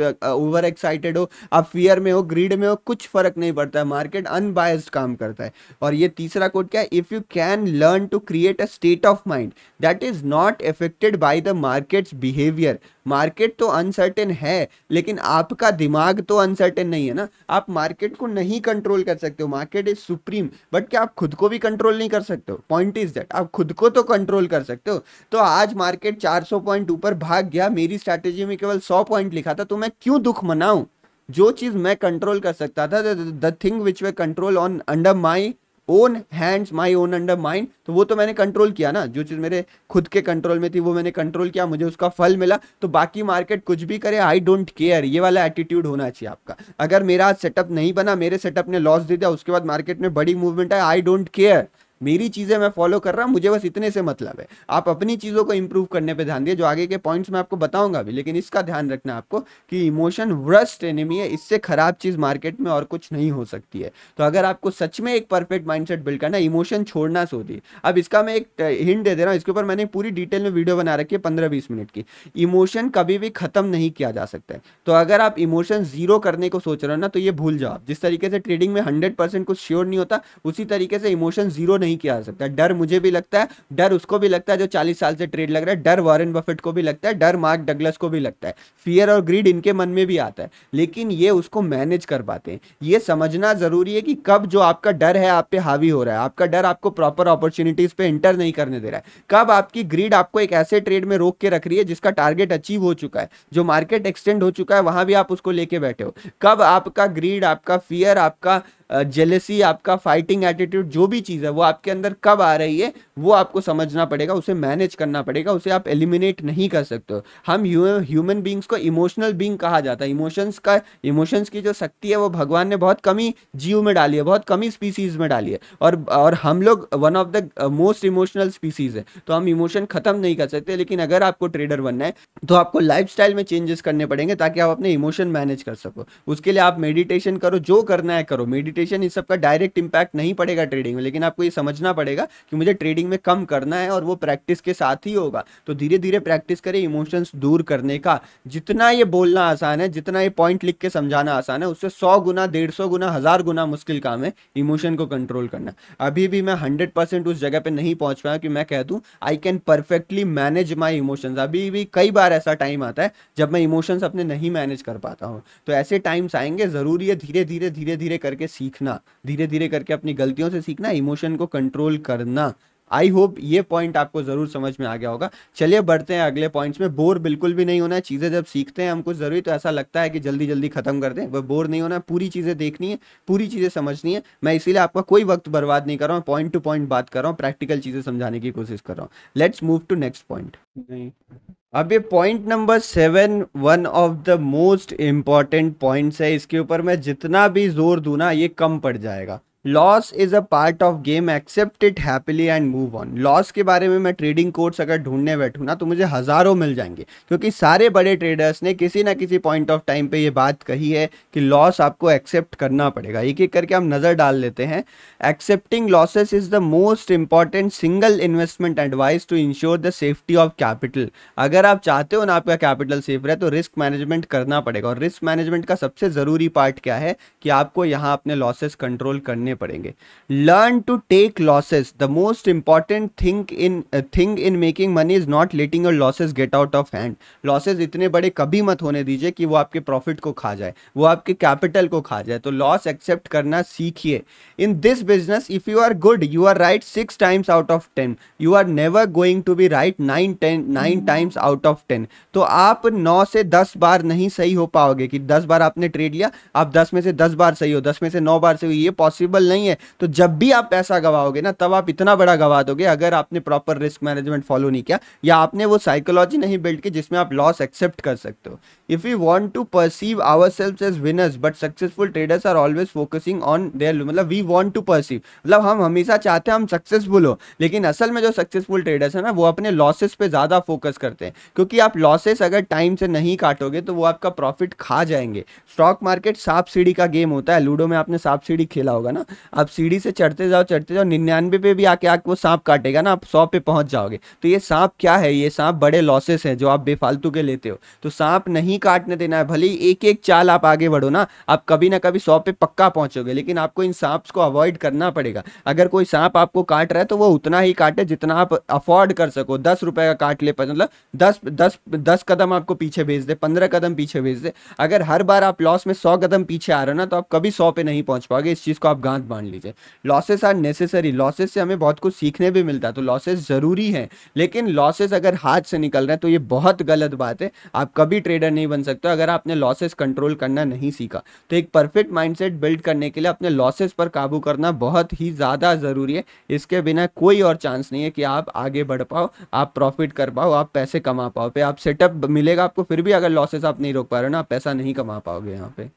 A: ओवर एक्साइटेड हो आप फियर में हो ग्रीड में हो कुछ फर्क नहीं पड़ता है मार्केट अनबायस्ड काम करता है और ये तीसरा कोड क्या है if you can learn to create a state of mind that is not affected by the market's behaviour market तो अनसर्टेन है लेकिन आपका दिमाग तो अनसर्टेन नहीं है ना आप मार्केट को नहीं कंट्रोल कर सकते हो मार्केट इज सुप्रीम बट क्या आप खुद को भी कंट्रोल नहीं कर सकते हो पॉइंट इज दैट आप खुद को तो कंट्रोल कर सकते हो तो आज मार्केट 400 पॉइंट ऊपर भाग गया मेरी स्ट्रैटेजी में केवल 100 पॉइंट लिखा था तो मैं क्यों दुख मनाऊं जो चीज़ मैं कंट्रोल कर सकता था the thing which way control on under my own hands my own under mind तो वो तो मैंने कंट्रोल किया ना जो चीज़ मेरे खुद के कंट्रोल में थी वो मैंने कंट्रोल किया मुझे उसका फल मिला तो बाकी मार्केट कुछ भी करे आई डोंट केयर ये वाला एटीट्यूड होना चाहिए आपका अगर मेरा सेटअप नहीं बना मेरे सेटअप ने लॉस दे दिया उसके बाद मार्केट में बड़ी मूवमेंट आई आई डोंट केयर मेरी चीज़ें मैं फॉलो कर रहा हूं मुझे बस इतने से मतलब है आप अपनी चीज़ों को इंप्रूव करने पे ध्यान दिए जो आगे के पॉइंट्स मैं आपको बताऊंगा भी लेकिन इसका ध्यान रखना आपको कि इमोशन वर्स्ट एनिमी है इससे ख़राब चीज़ मार्केट में और कुछ नहीं हो सकती है तो अगर आपको सच में एक परफेक्ट माइंड बिल्ड करना इमोशन छोड़ना दी अब इसका मैं एक हिंट दे दे रहा हूँ इसके ऊपर मैंने पूरी डिटेल में वीडियो बना रखी है पंद्रह बीस मिनट की इमोशन कभी भी ख़त्म नहीं किया जा सकता है तो अगर आप इमोशन ज़ीरो करने को सोच रहे हो ना तो ये भूल जाओ जिस तरीके से ट्रेडिंग में हंड्रेड कुछ श्योर नहीं होता उसी तरीके से इमोशन ज़ीरो नहीं किया जा सकता डर मुझे भी लगता है डर उसको भी लगता है जो चालीस साल से ट्रेड लग रहा है डर वॉरेन बफेट को भी लगता है डर मार्क डगलस को भी लगता है फियर और ग्रीड इनके मन में भी आता है लेकिन ये उसको मैनेज कर पाते हैं ये समझना जरूरी है कि कब जो आपका डर है आप पे हावी हो रहा है आपका डर आपको प्रॉपर अपॉर्चुनिटीज पे इंटर नहीं करने दे रहा है कब आपकी ग्रीड आपको एक ऐसे ट्रेड में रोक के रख रही है जिसका टारगेट अचीव हो चुका है जो मार्केट एक्सटेंड हो चुका है वहां भी आप उसको लेके बैठे हो कब आपका ग्रीड आपका फियर आपका जेलेसी आपका फाइटिंग एटीट्यूड जो भी चीज़ है वो आपके अंदर कब आ रही है वो आपको समझना पड़ेगा उसे मैनेज करना पड़ेगा उसे आप एलिमिनेट नहीं कर सकते हो हम ह्यूमन बींग्स को इमोशनल बींग कहा जाता है इमोशंस का इमोशंस की जो शक्ति है वो भगवान ने बहुत कमी जीव में डाली है बहुत कमी स्पीसीज़ में डाली है और और हम लोग one of the most emotional species है तो हम इमोशन ख़त्म नहीं कर सकते लेकिन अगर आपको ट्रेडर बनना है तो आपको लाइफ में चेंजेस करने पड़ेंगे ताकि आप अपने इमोशन मैनेज कर सको उसके लिए आप मेडिटेशन करो जो करना है करो मेडिटेशन इरिटेशन इस सबका डायरेक्ट इम्पैक्ट नहीं पड़ेगा ट्रेडिंग में लेकिन आपको ये समझना पड़ेगा कि मुझे ट्रेडिंग में कम करना है और वो प्रैक्टिस के साथ ही होगा तो धीरे धीरे प्रैक्टिस करें इमोशंस दूर करने का जितना ये बोलना आसान है जितना ये पॉइंट लिख के समझाना आसान है उससे सौ गुना डेढ़ सौ गुना हज़ार गुना मुश्किल काम है इमोशन को कंट्रोल करना अभी भी मैं हंड्रेड परसेंट उस जगह पर नहीं पहुंच पाया कि मैं कह दूँ I can perfectly manage my emotion अभी भी कई बार ऐसा टाइम आता है जब मैं इमोशंस अपने नहीं मैनेज कर पाता हूँ तो ऐसे टाइम्स आएंगे ज़रूरी है धीरे धीरे धीरे धीरे करके सीख सीखना धीरे धीरे करके अपनी गलतियों से सीखना इमोशन को कंट्रोल करना आई होप ये पॉइंट आपको ज़रूर समझ में आ गया होगा चलिए बढ़ते हैं अगले पॉइंट्स में बोर बिल्कुल भी नहीं होना है चीज़ें जब सीखते हैं हमको ज़रूरी तो ऐसा लगता है कि जल्दी जल्दी ख़त्म कर दें वह बोर नहीं होना है पूरी चीज़ें देखनी है पूरी चीज़ें समझनी है मैं इसीलिए आपका कोई वक्त बर्बाद नहीं कर रहा हूँ पॉइंट टू पॉइंट बात कर रहा हूँ प्रैक्टिकल चीज़ें समझाने की कोशिश कर रहा हूँ let's move to next point अब ये point number seven one of the most important points है इसके ऊपर मैं जितना भी जोर दू ना ये कम पड़ जाएगा loss is a part of game accept it happily and move on loss के बारे में मैं ट्रेडिंग कोर्स अगर ढूंढने बैठू ना तो मुझे हज़ारों मिल जाएंगे क्योंकि सारे बड़े ट्रेडर्स ने किसी ना किसी पॉइंट ऑफ टाइम पे ये बात कही है कि लॉस आपको एक्सेप्ट करना पड़ेगा एक एक करके हम नज़र डाल लेते हैं accepting losses is the most important single investment advice to ensure the safety of capital अगर आप चाहते हो ना आपका कैपिटल सेफ रहे तो रिस्क मैनेजमेंट करना पड़ेगा और रिस्क मैनेजमेंट का सबसे ज़रूरी पार्ट क्या है कि आपको यहाँ अपने लॉसेस कंट्रोल करने करने पड़ेंगे learn to take losses the most important think in thing in making money is not letting your losses get out of hand losses इतने बड़े कभी मत होने दीजिए कि वो आपके प्रॉफिट को खा जाए वो आपके कैपिटल को खा जाए तो लॉस एक्सेप्ट करना सीखिए in this business if you are good you are right six times out of ten you are never going to be right nine ten nine times out of ten तो आप नौ से दस बार नहीं सही हो पाओगे कि दस बार आपने ट्रेड लिया आप दस में से दस बार सही हो दस में से नौ बार सही हो ये पॉसिबल पॉसिबल नहीं है तो जब भी आप पैसा गवाओगे ना तब आप इतना बड़ा गवा दोगे अगर आपने प्रॉपर रिस्क मैनेजमेंट फॉलो नहीं किया या आपने वो साइकोलॉजी नहीं बिल्ड की जिसमें आप लॉस एक्सेप्ट कर सकते हो If we want to perceive ourselves as winners, but successful traders are always focusing on their मतलब we want to perceive मतलब हम हमेशा चाहते हैं हम सक्सेसफुल हो लेकिन असल में जो सक्सेसफुल ट्रेडर्स है ना वो अपने लॉसेस पे ज़्यादा फोकस करते हैं क्योंकि आप लॉसेस अगर टाइम से नहीं काटोगे तो वो आपका प्रॉफिट खा जाएंगे स्टॉक मार्केट सांप सीढ़ी का गेम होता है लूडो में आपने सांप सीढ़ी खेला होगा ना आप सीढ़ी से चढ़ते जाओ चढ़ते जाओ निन्यानवे पे भी आके आके वो सांप काटेगा ना आप सौ पे पहुंच जाओगे तो ये सांप क्या है ये सांप बड़े लॉसेस हैं जो आप बेफालतू के लेते हो तो सांप नहीं नहीं काटने देना है भले ही एक एक चाल आप आगे बढ़ो ना आप कभी ना कभी सौ पे पक्का पहुंचोगे लेकिन आपको इन सांप्स को अवॉइड करना पड़ेगा अगर कोई सांप आपको काट रहा है तो वो उतना ही काटे जितना आप अफोर्ड कर सको दस रुपए का काट ले मतलब दस दस दस कदम आपको पीछे भेज दे पंद्रह कदम पीछे भेज दे अगर हर बार आप लॉस में सौ कदम पीछे आ रहे हो ना तो आप कभी सौ पे नहीं पहुंच पाओगे इस चीज़ को आप गांध बांध लीजिए लॉसेस आर नेसेसरी लॉसेस से हमें बहुत कुछ सीखने भी मिलता है तो लॉसेस ज़रूरी है लेकिन लॉसेस अगर हाथ से निकल रहे हैं तो ये बहुत गलत बात है आप कभी ट्रेडर नहीं नहीं बन सकते अगर आपने लॉसेस कंट्रोल करना नहीं सीखा तो एक परफेक्ट माइंडसेट बिल्ड करने के लिए अपने लॉसेस पर काबू करना बहुत ही ज़्यादा ज़रूरी है इसके बिना कोई और चांस नहीं है कि आप आगे बढ़ पाओ आप प्रॉफिट कर पाओ आप पैसे कमा पाओ पे आप सेटअप मिलेगा आपको फिर भी अगर लॉसेस आप नहीं रोक पा रहे हो ना आप पैसा नहीं कमा पाओगे यहाँ पे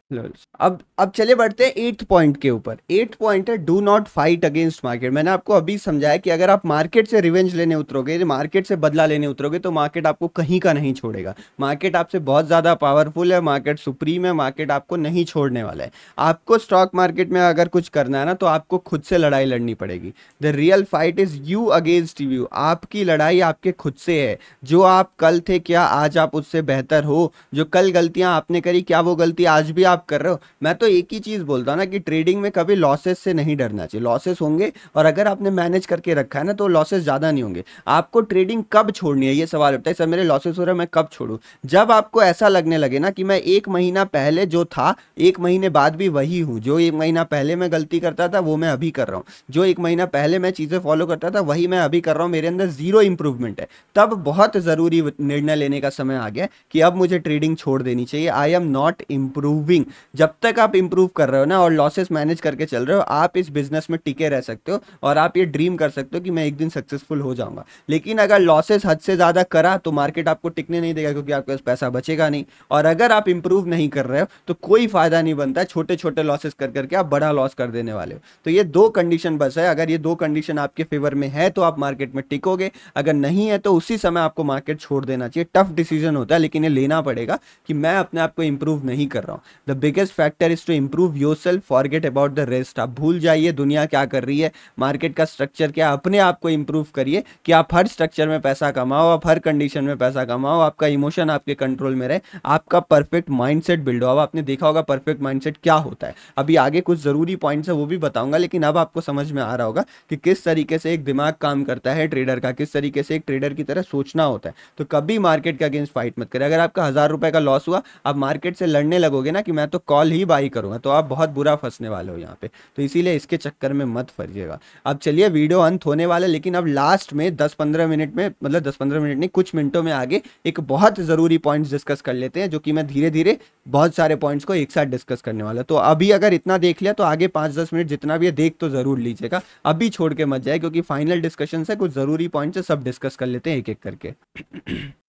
A: अब अब चले बढ़ते हैं एट्थ पॉइंट के ऊपर एट्थ पॉइंट है do not fight against market मैंने आपको अभी समझाया कि अगर आप मार्केट से रिवेंज लेने उतरोगे मार्केट से बदला लेने उतरोगे तो मार्केट आपको कहीं का नहीं छोड़ेगा मार्केट आपसे बहुत ज़्यादा ज़्यादा पावरफुल है मार्केट सुप्रीम है मार्केट आपको नहीं छोड़ने वाला है आपको स्टॉक मार्केट में अगर कुछ करना है ना तो आपको खुद से लड़ाई लड़नी पड़ेगी the real fight is you against you आपकी लड़ाई आपके खुद से है जो आप कल थे क्या आज आप उससे बेहतर हो जो कल गलतियाँ आपने करी क्या वो गलती आज भी आप कर रहे हो मैं तो एक ही चीज़ बोलता हूँ ना कि ट्रेडिंग में कभी लॉसेस से नहीं डरना चाहिए लॉसेस होंगे और अगर आपने मैनेज करके रखा है ना तो लॉसेस ज़्यादा नहीं होंगे आपको ट्रेडिंग कब छोड़नी है ये सवाल उठता है सर मेरे लॉसेस हो रहे हैं मैं कब छोड़ूँ जब आपको ऐसा ऐसा लगने लगे ना कि मैं एक महीना पहले जो था एक महीने बाद भी वही हूँ जो एक महीना पहले मैं गलती करता था वो मैं अभी कर रहा हूँ जो एक महीना पहले मैं चीज़ें फॉलो करता था वही मैं अभी कर रहा हूँ मेरे अंदर ज़ीरो इंप्रूवमेंट है तब बहुत ज़रूरी निर्णय लेने का समय आ गया कि अब मुझे ट्रेडिंग छोड़ देनी चाहिए आई एम नॉट इम्प्रूविंग जब तक आप इम्प्रूव कर रहे हो ना और लॉसेस मैनेज करके चल रहे हो आप इस बिजनेस में टिके रह सकते हो और आप ये ड्रीम कर सकते हो कि मैं एक दिन सक्सेसफुल हो जाऊंगा लेकिन अगर लॉसेस हद से ज़्यादा करा तो मार्केट आपको टिकने नहीं देगा क्योंकि आपके पास पैसा बचेगा नहीं नहीं और अगर आप इंप्रूव नहीं कर रहे हो तो कोई फायदा नहीं बनता छोटे छोटे लॉसेस कर करके आप बड़ा लॉस कर देने वाले हो तो ये दो कंडीशन बस है अगर ये दो कंडीशन आपके फेवर में है तो आप मार्केट में टिकोगे अगर नहीं है तो उसी समय आपको मार्केट छोड़ देना चाहिए टफ डिसीजन होता है लेकिन ये लेना पड़ेगा कि मैं अपने आप को इंप्रूव नहीं कर रहा हूँ the biggest factor is to improve yourself about the rest आप भूल जाइए दुनिया क्या कर रही है मार्केट का स्ट्रक्चर क्या अपने आप को इंप्रूव करिए कि आप हर स्ट्रक्चर में पैसा कमाओ आप हर कंडीशन में पैसा कमाओ आपका इमोशन आपके कंट्रोल में रहे आपका परफेक्ट माइंडसेट बिल्ड हो अब आपने देखा होगा परफेक्ट माइंडसेट क्या होता है अभी आगे कुछ ज़रूरी पॉइंट्स है वो भी बताऊंगा लेकिन अब आपको समझ में आ रहा होगा कि किस तरीके से एक दिमाग काम करता है ट्रेडर का किस तरीके से एक ट्रेडर की तरह सोचना होता है तो कभी मार्केट के अगेंस्ट फाइट मत करें अगर आपका हज़ार रुपए का लॉस हुआ आप मार्केट से लड़ने लगोगे ना कि मैं तो कॉल ही बाई करूंगा तो आप बहुत बुरा फंसने वाले हो यहाँ पे तो इसीलिए इसके चक्कर में मत फरिएगा अब चलिए वीडियो अंत होने वाला लेकिन अब लास्ट में दस पंद्रह मिनट में मतलब दस पंद्रह मिनट नहीं कुछ मिनटों में आगे एक बहुत ज़रूरी पॉइंट डिस्कस कर लेते हैं जो कि मैं धीरे धीरे बहुत सारे पॉइंट्स को एक साथ डिस्कस करने वाला तो अभी अगर इतना देख लिया तो आगे पाँच दस मिनट जितना भी है देख तो ज़रूर लीजिएगा अभी छोड़ के मत जाए क्योंकि फाइनल डिस्कशन से कुछ ज़रूरी पॉइंट्स सब डिस्कस कर लेते हैं एक एक करके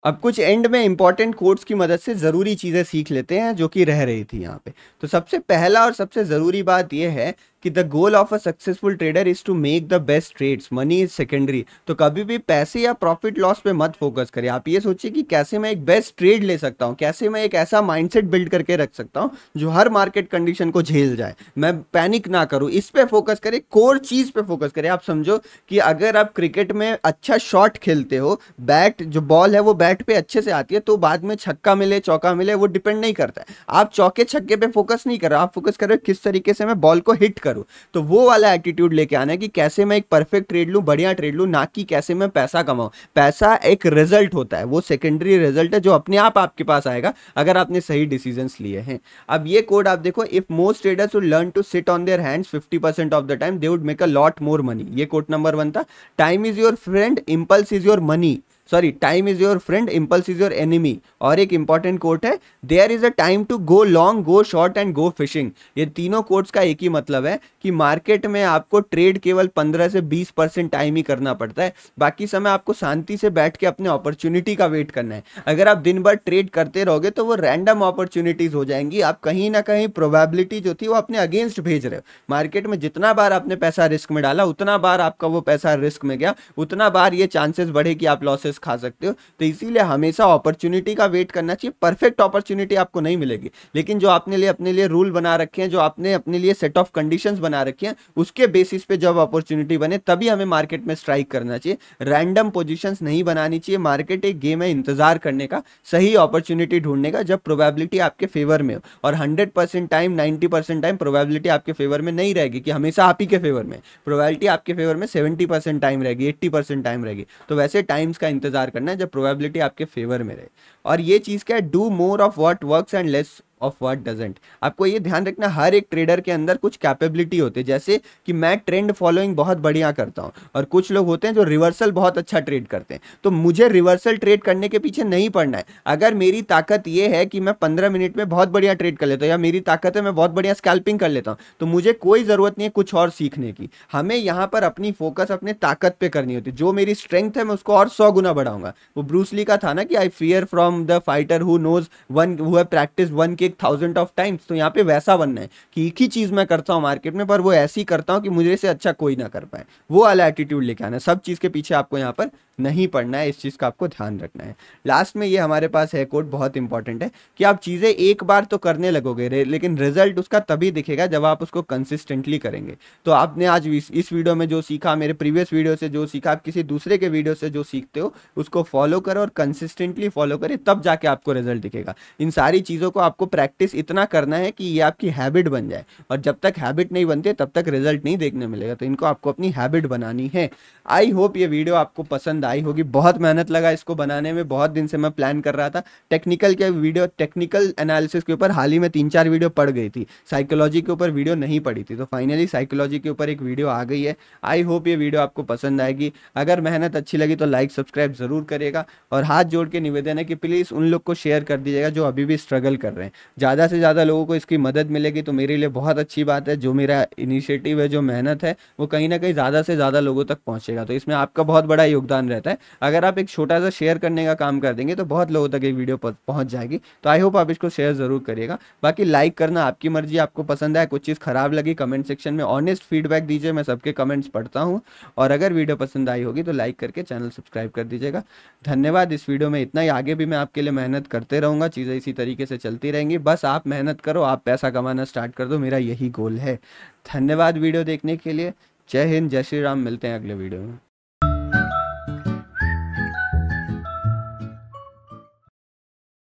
A: अब कुछ एंड में इंपॉर्टेंट कोर्ट्स की मदद से ज़रूरी चीज़ें सीख लेते हैं जो कि रह रही थी यहाँ पे तो सबसे पहला और सबसे ज़रूरी बात यह है कि the goal of a successful trader is to make the best trades money is secondary तो कभी भी पैसे या प्रॉफिट लॉस पे मत फोकस करें आप ये सोचिए कि कैसे मैं एक बेस्ट ट्रेड ले सकता हूँ कैसे मैं एक ऐसा माइंडसेट बिल्ड करके रख सकता हूँ जो हर मार्केट कंडीशन को झेल जाए मैं पैनिक ना करूँ इस पर फोकस करें कोर चीज़ पे फोकस करें आप समझो कि अगर आप क्रिकेट में अच्छा शॉट खेलते हो बैट जो बॉल है वो बैट बैट पे अच्छे से आती है तो बाद में छक्का मिले चौका मिले वो डिपेंड नहीं करता है आप चौके छक्के पे फोकस नहीं कर रहे आप फोकस कर रहे हो किस तरीके से मैं बॉल को हिट करूँ तो वो वाला एटीट्यूड लेके आना है कि कैसे मैं एक परफेक्ट ट्रेड लूँ बढ़िया ट्रेड लूँ ना कि कैसे मैं पैसा कमाऊँ पैसा एक रिजल्ट होता है वो सेकेंडरी रिजल्ट है जो अपने आप आपके पास आएगा अगर आपने सही डिसीजन लिए हैं अब ये कोड आप देखो if most traders would learn to sit on their hands fifty percent of the time they would make a lot more money ये कोड नंबर वन था time is your friend impulse is your money sorry time is your friend impulse is your enemy और एक important quote है there is a time to go long go short and go fishing ये तीनों quotes का एक ही मतलब है कि मार्केट में आपको ट्रेड केवल पंद्रह से बीस परसेंट टाइम ही करना पड़ता है बाकी समय आपको शांति से बैठ के अपने अपॉर्चुनिटी का वेट करना है अगर आप दिन भर ट्रेड करते रहोगे तो वो रैंडम अपॉर्चुनिटीज हो जाएंगी आप कहीं ना कहीं प्रोबेबिलिटी जो थी वो अपने अगेंस्ट भेज रहे हो मार्केट में जितना बार आपने पैसा रिस्क में डाला उतना बार आपका वो पैसा रिस्क में गया उतना बार ये चांसेस बढ़े कि आप लॉसेस खा सकते हो तो इसीलिए हमेशा अपॉर्चुनिटी का वेट करना चाहिए परफेक्ट अपॉर्चुनिटी आपको नहीं मिलेगी लेकिन जो आपने लिए अपने लिए रूल बना रखे हैं जो आपने अपने लिए सेट ऑफ कंडीशन बना रखी हैं उसके बेसिस पे जब अपॉर्चुनिटी बने तभी हमें मार्केट में स्ट्राइक करना चाहिए रैंडम पोजिशन नहीं बनानी चाहिए मार्केट एक गेम है इंतजार करने का सही अपॉर्चुनिटी ढूंढने का जब प्रोबेबिलिटी आपके फेवर में हो और hundred percent time ninety percent time probability आपके फेवर में नहीं रहेगी कि हमेशा आप ही के फेवर में प्रोबेबिलिटी आपके फेवर में सेवेंटी परसेंट टाइम रहेगी एट्टी परसेंट टाइम रहेगी तो वैसे टाइम्स का इंतजार इंतजार करना है जब प्रोबेबिलिटी आपके फेवर में रहे और ये चीज़ क्या है do more of what work and less of what doesn't आपको ये ध्यान रखना हर एक ट्रेडर के अंदर कुछ कैपेबिलिटी होती है जैसे कि मैं ट्रेंड फॉलोइंग बहुत बढ़िया करता हूँ और कुछ लोग होते हैं जो रिवर्सल बहुत अच्छा ट्रेड करते हैं तो मुझे रिवर्सल ट्रेड करने के पीछे नहीं पड़ना है अगर मेरी ताकत ये है कि मैं पंद्रह मिनट में बहुत बढ़िया ट्रेड कर लेता हूँ या मेरी ताकत है मैं बहुत बढ़िया स्कैल्पिंग कर लेता हूँ तो मुझे कोई ज़रूरत नहीं है कुछ और सीखने की हमें यहाँ पर अपनी फोकस अपने ताकत पर करनी होती है जो मेरी स्ट्रेंथ है मैं उसको और सौ गुना बढ़ाऊंगा वो ब्रूसली का था ना कि I fear from the fighter who knows one who practice one के एक थाउजेंड ऑफ टाइम्स तो यहाँ पे वैसा बनना है कि एक ही चीज़ मैं करता हूँ मार्केट में पर वो ऐसी करता हूँ कि मुझे से अच्छा कोई ना कर पाए वो वाला एटीट्यूड लेके आना है सब चीज़ के पीछे आपको यहाँ पर नहीं पढ़ना है इस चीज़ का आपको ध्यान रखना है लास्ट में ये हमारे पास है कोड बहुत इंपॉर्टेंट है कि आप चीज़ें एक बार तो करने लगोगे लेकिन रिजल्ट उसका तभी दिखेगा जब आप उसको कंसिस्टेंटली करेंगे तो आपने आज इस वीडियो में जो सीखा मेरे प्रीवियस वीडियो से जो सीखा आप किसी दूसरे के वीडियो से जो सीखते हो उसको फॉलो करो और कंसिस्टेंटली फॉलो करें तब जाके आपको रिजल्ट दिखेगा इन सारी चीज़ों को आपको प्रैक्टिस इतना करना है कि ये आपकी हैबिट बन जाए और जब तक हैबिट नहीं बनती तब तक रिजल्ट नहीं देखने मिलेगा तो इनको आपको अपनी हैबिट बनानी है आई होप ये वीडियो आपको पसंद आई होगी बहुत मेहनत लगा इसको बनाने में बहुत दिन से मैं प्लान कर रहा था टेक्निकल के वीडियो टेक्निकल एनालिसिस के ऊपर हाल ही में तीन चार वीडियो पड़ गई थी साइकोलॉजी के ऊपर वीडियो नहीं पड़ी थी तो फाइनली साइकोलॉजी के ऊपर एक वीडियो आ गई है आई होप ये वीडियो आपको पसंद आएगी अगर मेहनत अच्छी लगी तो लाइक सब्सक्राइब ज़रूर करिएगा और हाथ जोड़ के निवेदन है कि प्लीज़ उन लोग को शेयर कर दीजिएगा जो अभी भी स्ट्रगल कर रहे हैं ज़्यादा से ज़्यादा लोगों को इसकी मदद मिलेगी तो मेरे लिए बहुत अच्छी बात है जो मेरा इनिशिएटिव है जो मेहनत है वो कहीं ना कहीं ज़्यादा से ज़्यादा लोगों तक पहुँचेगा तो इसमें आपका बहुत बड़ा योगदान रहता है अगर आप एक छोटा सा शेयर करने का काम कर देंगे तो बहुत लोगों तक ये वीडियो पहुँच जाएगी तो आई होप आप इसको शेयर ज़रूर करिएगा बाकी लाइक करना आपकी मर्जी आपको पसंद आए कुछ चीज़ ख़राब लगी कमेंट सेक्शन में ऑनेस्ट फीडबैक दीजिए मैं सबके कमेंट्स पढ़ता हूँ और अगर वीडियो पसंद आई होगी तो लाइक करके चैनल सब्सक्राइब कर दीजिएगा धन्यवाद इस वीडियो में इतना ही आगे भी मैं आपके लिए मेहनत करते रहूँगा चीज़ें इसी तरीके से चलती रहेंगी बस आप मेहनत करो आप पैसा कमाना स्टार्ट कर दो मेरा यही गोल है धन्यवाद वीडियो देखने के लिए जय हिंद जय श्री राम मिलते हैं अगले वीडियो में